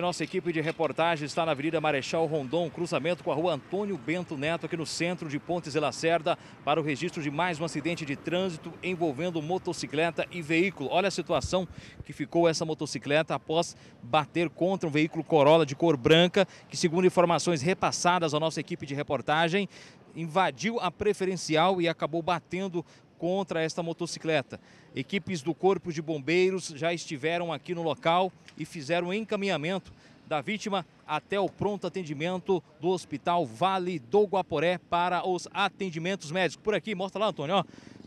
Nossa equipe de reportagem está na Avenida Marechal Rondon, cruzamento com a rua Antônio Bento Neto, aqui no centro de Pontes e Lacerda, para o registro de mais um acidente de trânsito envolvendo motocicleta e veículo. Olha a situação que ficou essa motocicleta após bater contra um veículo Corolla de cor branca, que, segundo informações repassadas à nossa equipe de reportagem, invadiu a preferencial e acabou batendo contra esta motocicleta. Equipes do Corpo de Bombeiros já estiveram aqui no local e fizeram encaminhamento da vítima até o pronto atendimento do Hospital Vale do Guaporé para os atendimentos médicos. Por aqui, mostra lá, Antônio, ó,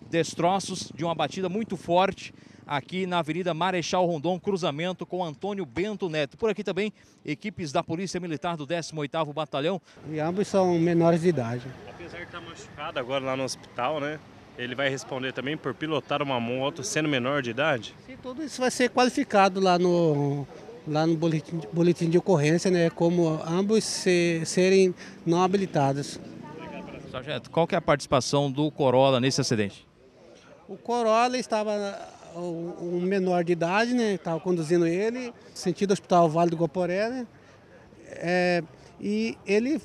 destroços de uma batida muito forte aqui na Avenida Marechal Rondon, cruzamento com Antônio Bento Neto. Por aqui também, equipes da Polícia Militar do 18º Batalhão. E ambos são menores de idade. Apesar de estar tá machucado agora lá no hospital, né? Ele vai responder também por pilotar uma moto sendo menor de idade? Sim, tudo isso vai ser qualificado lá no, lá no boletim, boletim de ocorrência, né? Como ambos se, serem não habilitados. Sargento, qual que é a participação do Corolla nesse acidente? O Corolla estava um menor de idade, né? Estava conduzindo ele, sentido Hospital Vale do Guaporé, né? É, e ele,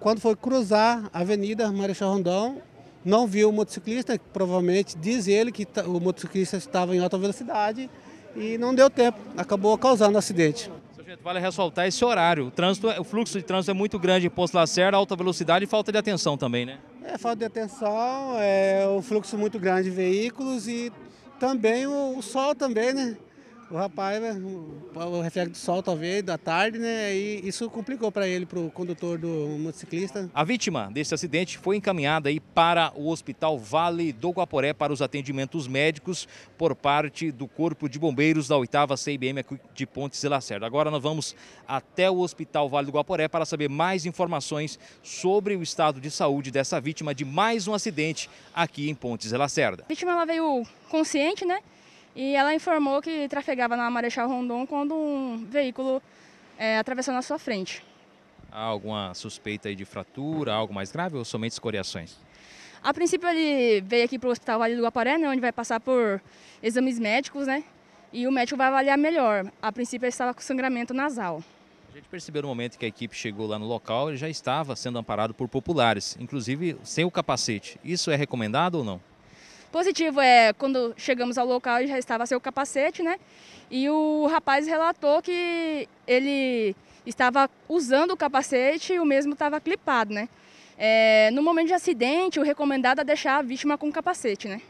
quando foi cruzar a Avenida Marechal Rondon, não viu o motociclista, provavelmente diz ele que tá, o motociclista estava em alta velocidade e não deu tempo, acabou causando acidente. Gente, vale ressaltar esse horário. O, trânsito, é, o fluxo de trânsito é muito grande em Posto Lacerda, alta velocidade e falta de atenção também, né? É, falta de atenção, é um fluxo muito grande de veículos e também o, o sol também, né? O rapaz, né, o reflexo do sol talvez, da tarde, né? E isso complicou para ele, para o condutor do motociclista. A vítima desse acidente foi encaminhada aí para o Hospital Vale do Guaporé para os atendimentos médicos por parte do Corpo de Bombeiros da 8 CIBM de Pontes e Lacerda. Agora nós vamos até o Hospital Vale do Guaporé para saber mais informações sobre o estado de saúde dessa vítima de mais um acidente aqui em Pontes e Lacerda. A vítima ela veio consciente, né? E ela informou que trafegava na Marechal Rondon quando um veículo é, atravessou na sua frente. Há alguma suspeita de fratura, algo mais grave ou somente escoriações? A princípio ele veio aqui para o Hospital Vale do Guaparé, né, onde vai passar por exames médicos, né? E o médico vai avaliar melhor. A princípio ele estava com sangramento nasal. A gente percebeu no momento que a equipe chegou lá no local, ele já estava sendo amparado por populares, inclusive sem o capacete. Isso é recomendado ou não? Positivo é quando chegamos ao local já estava seu capacete, né? E o rapaz relatou que ele estava usando o capacete e o mesmo estava clipado, né? É, no momento de acidente, o recomendado é deixar a vítima com capacete, né?